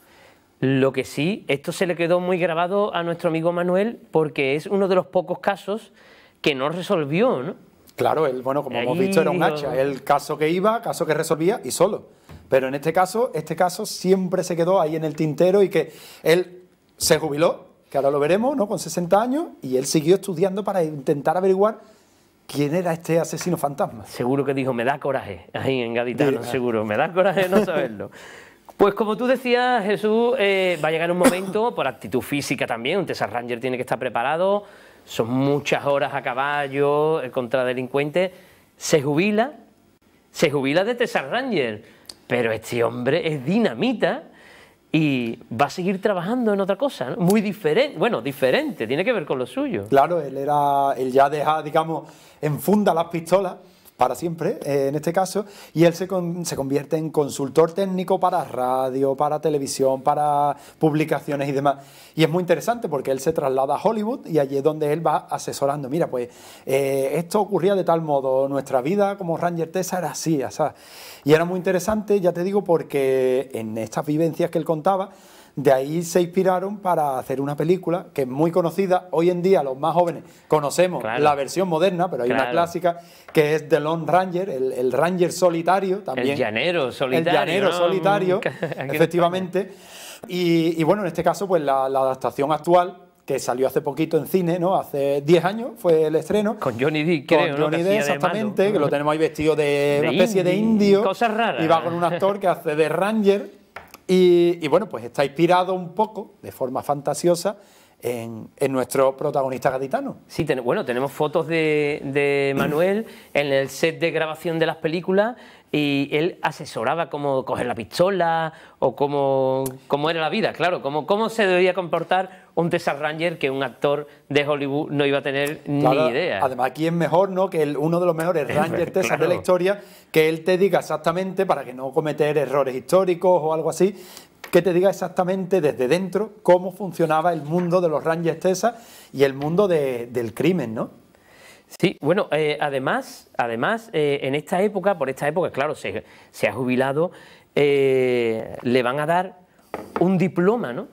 Lo que sí, esto se le quedó muy grabado a nuestro amigo Manuel porque es uno de los pocos casos que no resolvió, ¿no? Claro, él, bueno, como hemos visto, era un hacha. El caso que iba, caso que resolvía y solo. Pero en este caso, este caso siempre se quedó ahí en el tintero y que él se jubiló, que ahora lo veremos, ¿no? Con 60 años, y él siguió estudiando para intentar averiguar quién era este asesino fantasma. Seguro que dijo, me da coraje, ahí en gaditano, seguro, me da coraje no saberlo. Pues como tú decías, Jesús, eh, va a llegar un momento, por actitud física también, un Texas Ranger tiene que estar preparado, son muchas horas a caballo el eh, contradelincuente se jubila, se jubila de Tesar Ranger, pero este hombre es dinamita y va a seguir trabajando en otra cosa, muy diferente, bueno, diferente, tiene que ver con lo suyo. Claro, él era, él ya deja, digamos, en funda las pistolas para siempre, eh, en este caso, y él se, se, convierte en consultor técnico para radio, para televisión, para publicaciones y demás. Y es muy interesante porque él se traslada a Hollywood y allí es donde él va asesorando, mira, pues eh, esto ocurría de tal modo, nuestra vida como Ranger Tessa era así, y era muy interesante, ya te digo, porque en estas vivencias que él contaba, de ahí se inspiraron para hacer una película que es muy conocida. Hoy en día los más jóvenes conocemos la versión moderna, pero hay una clásica que es The Lone Ranger, el, Ranger solitario también. El llanero solitario. El llanero solitario, efectivamente. Y, bueno, en este caso, pues la, adaptación actual que salió hace poquito en cine, ¿no? Hace 10 años fue el estreno. Con Johnny Depp, Con Johnny exactamente, que lo tenemos ahí vestido de, una especie de indio. Cosas raras. Y va con un actor que hace de Ranger. Y, bueno, pues está inspirado un poco, de forma fantasiosa, en, nuestro protagonista gaditano. Sí, bueno, tenemos fotos de, de Manuel en el set de grabación de las películas y él asesoraba cómo coger la pistola o cómo, era la vida, claro, cómo, se debía comportar un Texas Ranger que un actor de Hollywood no iba a tener ni idea. Además, aquí es mejor, ¿no? Que uno de los mejores Rangers de la historia, que él te diga exactamente, para que no cometer errores históricos o algo así, que te diga exactamente desde dentro cómo funcionaba el mundo de los Rangers Texas y el mundo del crimen, ¿no? Sí, bueno, eh, además, además eh, en esta época, por esta época, claro, se, ha jubilado, eh, le van a dar un diploma, ¿no?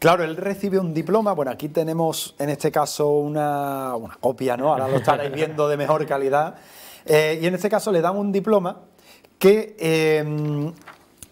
Claro, él recibe un diploma, bueno, aquí tenemos en este caso una, una copia, ¿no? Ahora lo estaréis viendo de mejor calidad. y en este caso le dan un diploma que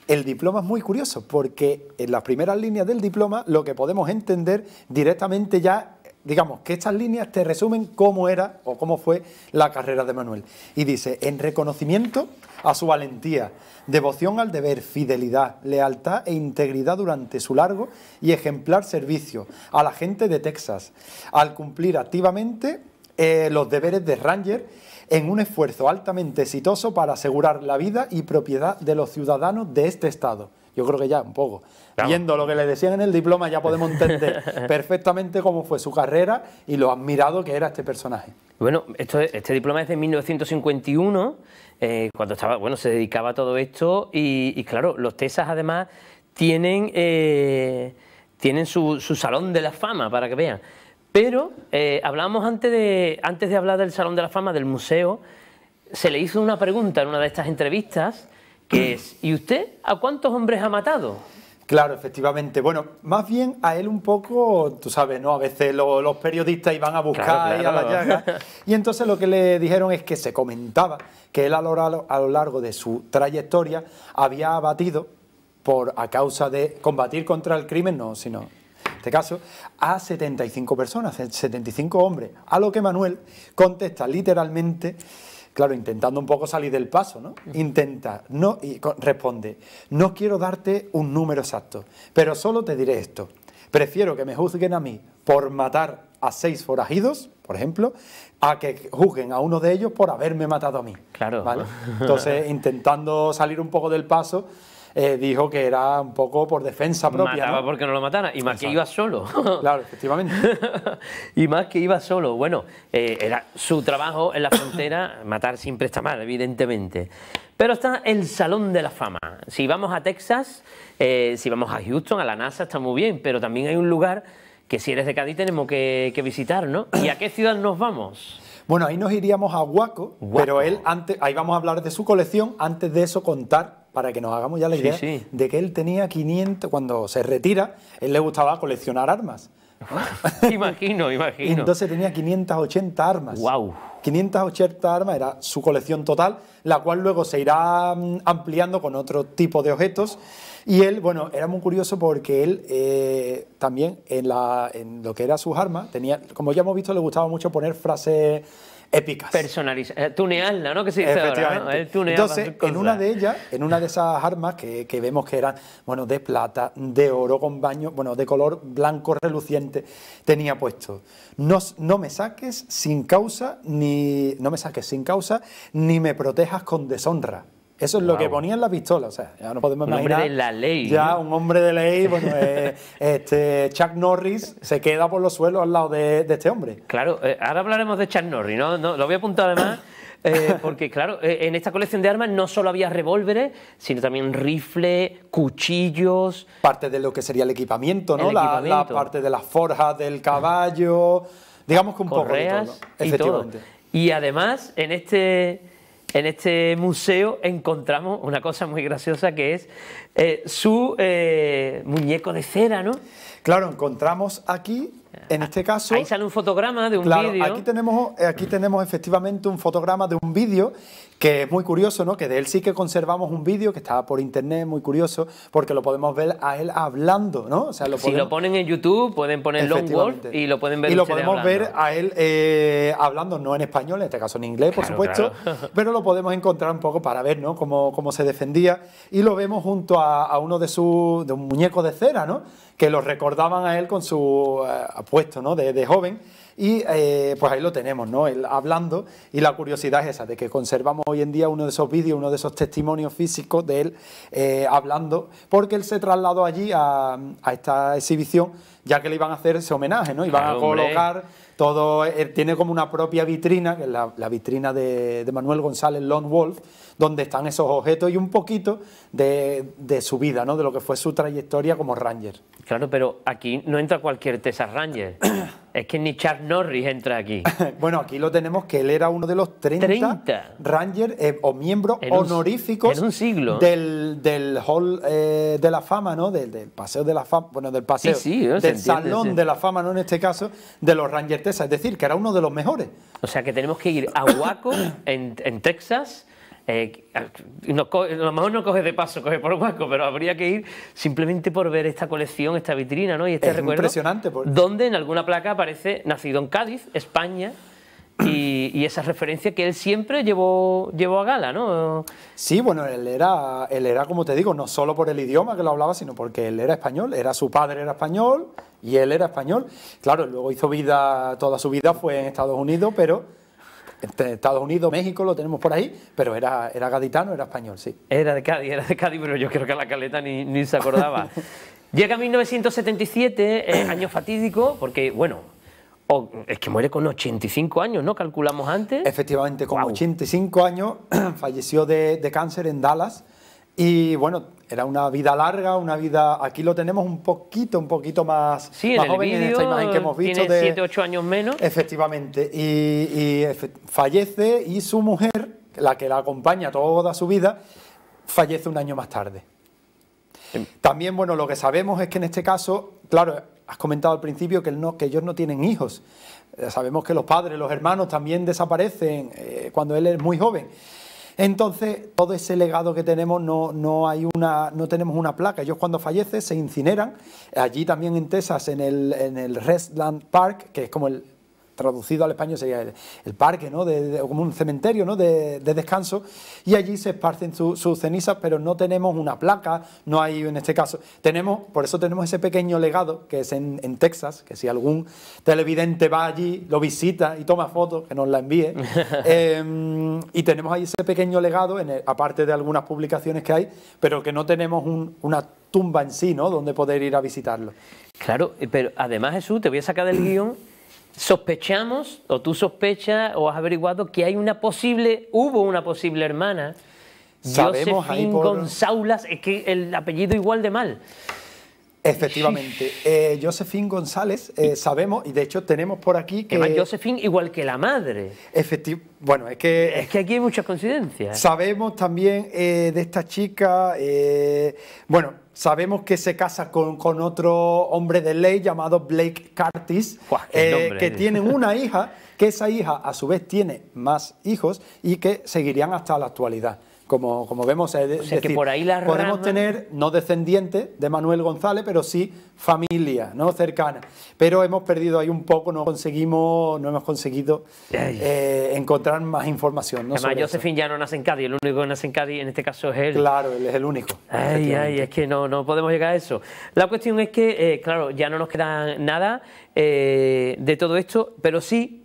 el diploma es muy curioso porque en las primeras líneas del diploma lo que podemos entender directamente ya digamos que estas líneas te resumen cómo era o cómo fue la carrera de Manuel. Y dice, en reconocimiento a su valentía, devoción al deber, fidelidad, lealtad e integridad durante su largo y ejemplar servicio a la gente de Texas, al cumplir activamente eh, los deberes de Ranger en un esfuerzo altamente exitoso para asegurar la vida y propiedad de los ciudadanos de este estado. Yo creo que ya, un poco. Viendo lo que le decían en el diploma, ya podemos entender perfectamente cómo fue su carrera y lo admirado que era este personaje. Bueno, esto, este diploma es de 1951, eh, cuando estaba, bueno, se dedicaba a todo esto y, claro, los Tesas además tienen, eh, tienen su, su salón de la fama, para que vean. Pero eh, hablábamos antes de, antes de hablar del Salón de la Fama, del museo, se le hizo una pregunta en una de estas entrevistas es, ¿y usted a cuántos hombres ha matado? Claro, efectivamente. Bueno, más bien a él un poco, tú sabes, ¿no? A veces los periodistas iban a buscar y a la llaga. Y entonces lo que le dijeron es que se comentaba que él a lo, largo de su trayectoria había abatido, por, a causa de combatir contra el crimen, no, sino en este caso, a 75 personas, 75 hombres. A lo que Manuel contesta literalmente claro, intentando un poco salir del paso, ¿no? Intenta, no, y responde, no quiero darte un número exacto, pero solo te diré esto. Prefiero que me juzguen a mí por matar a seis forajidos, por ejemplo, a que juzguen a uno de ellos por haberme matado a mí. Claro. ¿vale? Entonces, intentando salir un poco del paso, eh, dijo que era un poco por defensa propia. Mataba porque no lo matara. y más que iba solo. claro, efectivamente. y más que iba solo. Bueno, eh, era su trabajo en la frontera, matar siempre está mal, evidentemente. Pero está el Salón de la Fama. Si vamos a Texas, eh, si vamos a Houston, a la NASA, está muy bien, pero también hay un lugar que si eres de Cádiz tenemos que, visitar, ¿no? ¿Y a qué ciudad nos vamos? Bueno, ahí nos iríamos a Huaco, pero él antes, ahí vamos a hablar de su colección, antes de eso contar para que nos hagamos ya la idea de que él tenía 500, cuando se retira, él le gustaba coleccionar armas. imagino, imagino. entonces tenía 580 armas. ¡Wow! 580 armas era su colección total, la cual luego se irá mm, ampliando con otro tipo de objetos. Y él, bueno, era muy curioso porque él eh, también en, la, en lo que era sus armas, tenía, como ya hemos visto, le gustaba mucho poner frases épicas. Personalizar, eh, ¿no? Que se dice ahora, Entonces, en una de ellas, en una de esas armas que, vemos que eran, bueno, de plata, de oro con baño, bueno, de color blanco reluciente, tenía puesto, no, no me saques sin causa, ni, no me saques sin causa, ni me protejas con deshonra. Eso es lo que ponía en la pistola, o sea, ya no podemos un Un hombre de la ley. Ya, un hombre de ley, bueno, eh, este, Chuck Norris se queda por los suelos al lado de, este hombre. Claro, eh, ahora hablaremos de Chuck Norris, ¿no? no lo voy a apuntar además. Eh, porque, claro, en esta colección de armas no solo había revólveres, sino también rifles, cuchillos. Parte de lo que sería el equipamiento, ¿no? La, parte de las forjas del caballo. Digamos que un Correas poco todo. y además, en este en este museo encontramos una cosa muy graciosa que es eh, su eh, muñeco de cera, ¿no? Claro, encontramos aquí en este caso... Ahí sale un fotograma de un claro, vídeo. Aquí tenemos, eh, aquí tenemos efectivamente un fotograma de un vídeo que es muy curioso, ¿no? Que de él sí que conservamos un vídeo que estaba por internet, muy curioso, porque lo podemos ver a él hablando, ¿no? sea, lo Si lo ponen en YouTube, pueden poner Long World y lo pueden ver. Y lo podemos ver a él eh, hablando, no en español, en este caso en inglés, por supuesto, pero lo podemos encontrar un poco para ver, ¿no? Cómo, se defendía. Y lo vemos junto a, uno de sus, de un muñeco de cera, ¿no? Que lo recordaban a él con su... Eh, apuesto, ¿no? De, de joven y eh, pues ahí lo tenemos, ¿no? Él hablando y la curiosidad es esa, de que conservamos hoy en día uno de esos vídeos, uno de esos testimonios físicos de él eh, hablando, porque él se trasladó allí a, esta exhibición, ya que le iban a hacer ese homenaje, ¿no? ...y van a colocar todo, eh, tiene como una propia vitrina, que es la, vitrina de, Manuel González Lone Wolf, donde están esos objetos y un poquito de, su vida, ¿no? de lo que fue su trayectoria como Ranger. Claro, pero aquí no entra cualquier Texas Ranger. Es que ni Charles Norris entra aquí. bueno, aquí lo tenemos que él era uno de los 30, Rangers eh, o miembros honoríficos Del, Hall eh, de la Fama, ¿no? Del, Paseo de la Fama, bueno, del Paseo, del Salón de la Fama, ¿no? En este caso, de los Rangers Texas. Es decir, que era uno de los mejores. O sea que tenemos que ir a Waco, en Texas, eh, a lo mejor no coge de paso, coge por hueco, pero habría que ir simplemente por ver esta colección, esta vitrina, ¿no? Y este es recuerdo. Impresionante, pues. Donde en alguna placa aparece nacido en Cádiz, España. Y, esa referencia que él siempre llevó, llevó a gala, ¿no? Sí, bueno, él era, él era, como te digo, no solo por el idioma que lo hablaba, sino porque él era español, era su padre era español y él era español. Claro, luego hizo vida, toda su vida fue en Estados Unidos, pero este, Estados Unidos, México, lo tenemos por ahí, pero era, era gaditano, era español, sí. Era de Cádiz, era de Cádiz, pero yo creo que a la caleta ni, ni se acordaba. Llega 1977, eh, año fatídico, porque, bueno, es que muere con 85 años, ¿no? Calculamos antes. Efectivamente, con 85 años falleció de, de cáncer en Dallas y bueno, era una vida larga, una vida... Aquí lo tenemos un poquito, un poquito más, sí, más joven en esta imagen que hemos visto. Tiene 7, 8 años menos. Efectivamente. Y, fallece y su mujer, la que la acompaña toda su vida, fallece un año más tarde. También, bueno, lo que sabemos es que en este caso, claro, has comentado al principio que, ellos no tienen hijos. Eh, sabemos que los padres, los hermanos también desaparecen eh, cuando él es muy joven. Entonces, todo ese legado que tenemos no, hay una, no tenemos una placa. Ellos cuando fallecen se incineran. Allí también en Texas, en el, en el Restland Park, que es como el traducido al español sería el, parque, ¿no? De, como un cementerio ¿no? de, descanso, y allí se esparcen sus cenizas, pero no tenemos una placa, no hay en este caso, tenemos, por eso tenemos ese pequeño legado que es en, Texas, que si algún televidente va allí, lo visita y toma fotos, que nos la envíe, em, y tenemos ahí ese pequeño legado, en aparte de algunas publicaciones que hay, pero que no tenemos una tumba en sí, ¿no? Donde poder ir a visitarlo. Claro, eh, pero además Jesús, te voy a sacar del guión sospechamos o tú sospechas o has averiguado que hay una posible, hubo una posible hermana, Sabemos Josephine por... es que el apellido igual de mal. Efectivamente. Eh, González, eh, sabemos, y de hecho tenemos por aquí que. Además, Josephine igual que la madre. Efectivo, bueno, es que. Es que aquí hay muchas coincidencias. ¿eh? Sabemos también eh, de esta chica. bueno, Sabemos que se casa con, otro hombre de ley llamado Blake Curtis, eh, que tiene una hija, que esa hija a su vez tiene más hijos y que seguirían hasta la actualidad como, como vemos, podemos tener no descendientes de Manuel González, pero sí familia, ¿no? Cercana. Pero hemos perdido ahí un poco, no conseguimos, no hemos conseguido eh, encontrar más información. Además, Josefín ya no nace en Cádiz, el único que nace en Cádiz en este caso es él. Claro, él es el único. Ay, ay, es que no, no podemos llegar a eso. La cuestión es que, eh, claro, ya no nos queda nada eh, de todo esto, pero sí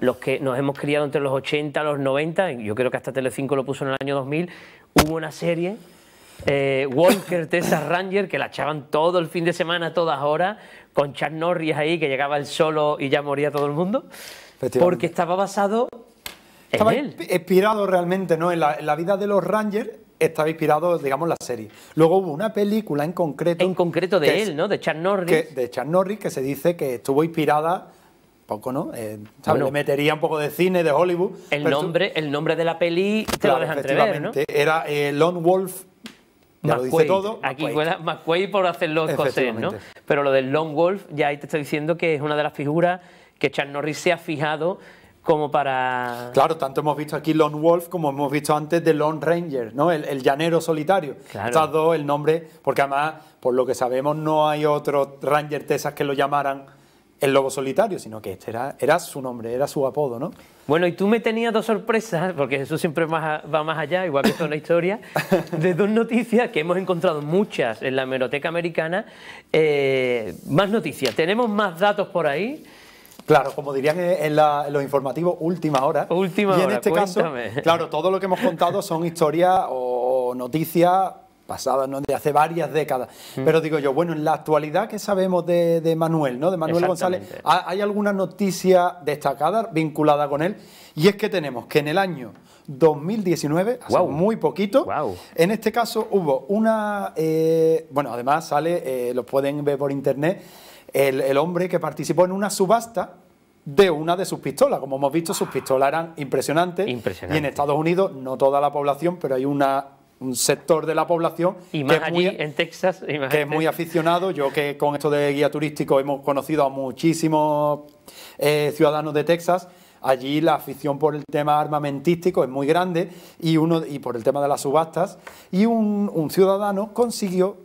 los que nos hemos criado entre los 80 los 90, yo creo que hasta Telecinco lo puso en el año 2000, hubo una serie, eh, Walker Tessa, Ranger, que la echaban todo el fin de semana, todas horas, con Chuck Norris ahí, que llegaba el solo y ya moría todo el mundo, porque estaba basado estaba inspirado realmente ¿no? en la, vida de los Rangers estaba inspirado, digamos, la serie. Luego hubo una película en concreto. En concreto de él, ¿no? De Chuck Norris. de Chuck Norris, que se dice que estuvo inspirada poco, ¿no? Eh, metería un poco de cine, de Hollywood. El, nombre, el nombre de la peli te lo deja entrever, ¿no? Era eh, Lone Wolf ya lo dice todo. Aquí McQuaid. McQuaid por hacerlo escocés, ¿no? Pero lo del Lone Wolf, ya ahí te estoy diciendo que es una de las figuras que Charles Norris se ha fijado como para... Claro, tanto hemos visto aquí Lone Wolf como hemos visto antes de Lone Ranger, ¿no? El, llanero solitario. Claro. Estas el nombre, porque además, por lo que sabemos, no hay otro Ranger Texas que lo llamaran el lobo solitario, sino que este era, su nombre, era su apodo, ¿no? Bueno, y tú me tenías dos sorpresas, porque eso siempre va más allá, igual que toda la historia, de dos noticias que hemos encontrado muchas en la hemeroteca americana. Eh, más noticias, tenemos más datos por ahí. Claro, como dirían en, lo informativo los informativos, última hora. Última y en este caso, claro, todo lo que hemos contado son historias o noticias Pasadas, ¿no? de hace varias décadas. Mm. Pero digo yo, bueno, en la actualidad, ¿qué sabemos de, Manuel, ¿no? de Manuel González? ¿Hay alguna noticia destacada vinculada con él? Y es que tenemos que en el año 2019, hace muy poquito, en este caso hubo una, eh, bueno, además sale, los eh, lo pueden ver por internet, el, el hombre que participó en una subasta de una de sus pistolas. Como hemos visto, sus pistolas eran impresionantes. Impresionante. Y en Estados Unidos, no toda la población, pero hay una un sector de la población y más que, allí, muy, en Texas, que es muy aficionado. Yo que con esto de guía turístico hemos conocido a muchísimos eh, ciudadanos de Texas. Allí la afición por el tema armamentístico es muy grande y, uno, y por el tema de las subastas. Y un, ciudadano consiguió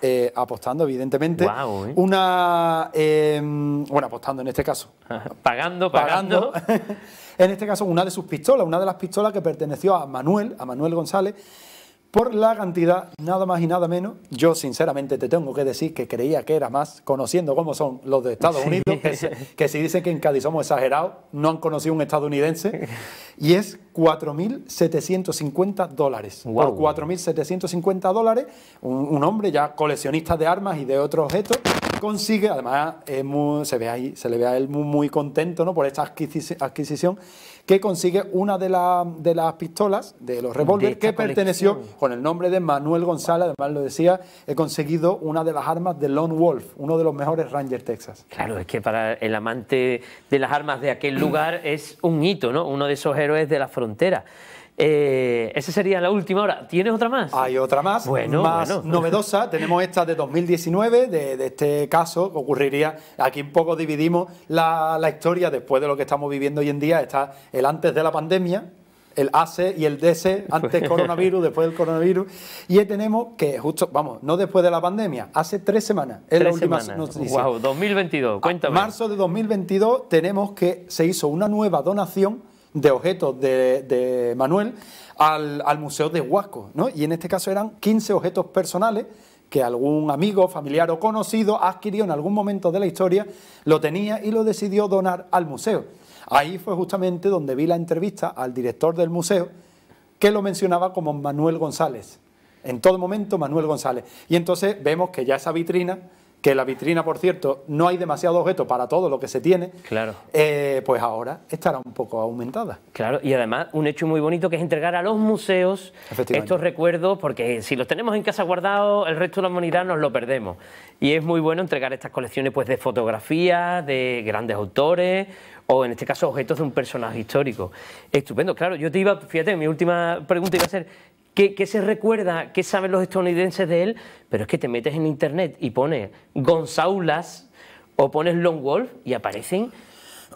eh, apostando, evidentemente. ¿eh? Una. Em, bueno, apostando en este caso. pagando. pagando. en este caso, una de sus pistolas, una de las pistolas que perteneció a Manuel, a Manuel González por la cantidad, nada más y nada menos. Yo sinceramente te tengo que decir que creía que era más, conociendo cómo son los de Estados Unidos, que, si dicen que en Cádiz somos exagerados, no han conocido un estadounidense, y es 4.750 dólares. Por 4.750 dólares, un hombre ya coleccionista de armas y de otros objetos consigue, además se, ve ahí, se le ve a él muy, contento ¿no? por esta adquisición, que consigue una de, de las pistolas, de los revólveres, que perteneció con el nombre de Manuel González, además lo decía, he conseguido una de las armas de Lone Wolf, uno de los mejores Rangers Texas. Claro, es que para el amante de las armas de aquel lugar es un hito, ¿no? uno de esos héroes de la frontera. Eh, esa sería la última hora. ¿Tienes otra más? Hay otra más, más novedosa. Tenemos esta de 2019, de, este caso que ocurriría. Aquí un poco dividimos la, historia después de lo que estamos viviendo hoy en día. Está el antes de la pandemia, el ACE y el DC, antes coronavirus, después del coronavirus. Y tenemos que justo, vamos, no después de la pandemia, hace tres semanas, es la última noticia. Wow, 2022, cuéntame. marzo de 2022 tenemos que se hizo una nueva donación de objetos de, de Manuel al, Museo de Huasco. Y en este caso eran 15 objetos personales que algún amigo, familiar o conocido adquirió en algún momento de la historia, lo tenía y lo decidió donar al museo. Ahí fue justamente donde vi la entrevista al director del museo, que lo mencionaba como Manuel González. En todo momento Manuel González. Y entonces vemos que ya esa vitrina que la vitrina, por cierto, no hay demasiado objeto para todo lo que se tiene, claro. Eh, pues ahora estará un poco aumentada. Claro, y además un hecho muy bonito que es entregar a los museos estos recuerdos, porque si los tenemos en casa guardados, el resto de la humanidad nos lo perdemos. Y es muy bueno entregar estas colecciones pues, de fotografías, de grandes autores, o en este caso objetos de un personaje histórico. Estupendo, claro, yo te iba, fíjate, mi última pregunta iba a ser, ¿Qué, se recuerda? ¿Qué saben los estadounidenses de él? Pero es que te metes en internet y pones Gonzaulas o pones Long Wolf y aparecen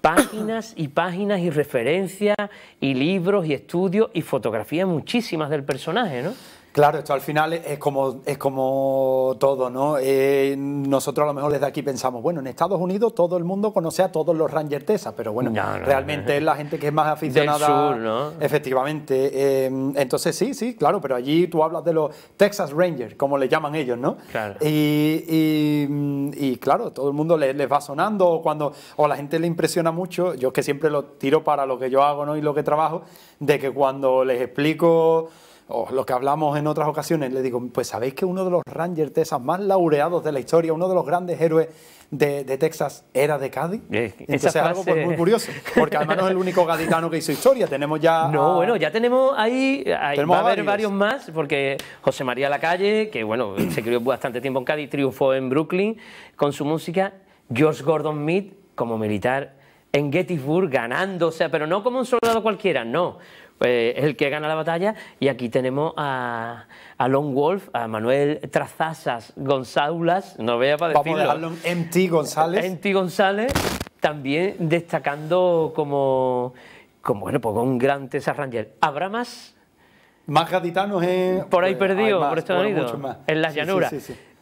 páginas y páginas y referencias y libros y estudios y fotografías muchísimas del personaje, ¿no? Claro, esto al final es como, es como todo, ¿no? Eh, nosotros a lo mejor desde aquí pensamos, bueno, en Estados Unidos todo el mundo conoce a todos los Rangers Texas, pero bueno, realmente es la gente que es más aficionada. Del Efectivamente. Em, entonces sí, sí, claro, pero allí tú hablas de los Texas Rangers, como le llaman ellos, ¿no? Claro. Y, claro, todo el mundo les, va sonando, o cuando o la gente le impresiona mucho, yo que siempre lo tiro para lo que yo hago, ¿no? Y lo que trabajo, de que cuando les explico o lo que hablamos en otras ocasiones, le digo, pues sabéis que uno de los Rangers Texas más laureados de la historia, uno de los grandes héroes de, Texas, era de Cádiz. Eh, Entonces algo pues, muy curioso, porque además no es el único gaditano que hizo historia, tenemos ya... No, bueno, ya tenemos ahí, a haber varios. más, porque José María Lacalle, que bueno, se crió bastante tiempo en Cádiz, triunfó en Brooklyn con su música, George Gordon Meade como militar en Gettysburg, ganándose, pero no como un soldado cualquiera, no, es pues, el que gana la batalla. Y aquí tenemos a, a Wolf, a Manuel Trazasas González, no vea para decirlo. a MT González. MT González, también destacando como, como bueno, pues un gran Tessa Ranger. ¿Habrá más? Más gaditanos en... Eh, por ahí pues, perdido, por Estados Unidos, en las llanuras.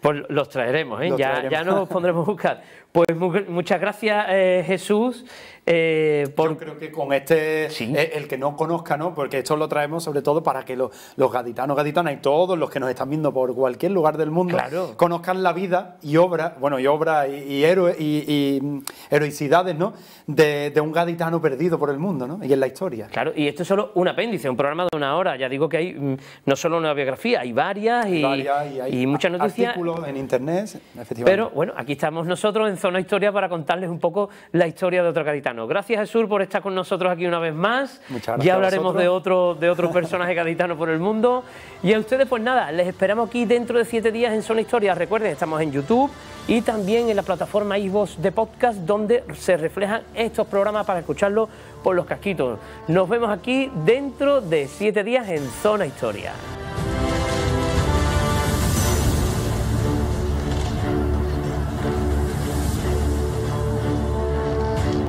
pues los traeremos, ¿eh? ya, ya nos pondremos a buscar. Pues muchas gracias, eh, Jesús. Eh, Yo creo que con este, eh, el que no conozca, ¿no? porque esto lo traemos sobre todo para que los, gaditanos, gaditanas y todos los que nos están viendo por cualquier lugar del mundo conozcan la vida y obras bueno, y obra y, mm, heroicidades ¿no? De, un gaditano perdido por el mundo ¿no? y en la historia. Claro, y esto es solo un apéndice, un programa de una hora. Ya digo que hay mm, no solo una biografía, hay varias y, y, hay en internet, efectivamente. Pero bueno, aquí estamos nosotros en Zona Historia para contarles un poco la historia de otro gaditano gracias Gracias Jesús por estar con nosotros aquí una vez más. Muchas gracias. Ya hablaremos de otro, de otro personaje gaditano por el mundo. Y a ustedes pues nada, les esperamos aquí dentro de siete días en Zona Historia. Recuerden, estamos en YouTube y también en la plataforma iVoox de podcast donde se reflejan estos programas para escucharlos por los casquitos. Nos vemos aquí dentro de siete días en Zona Historia.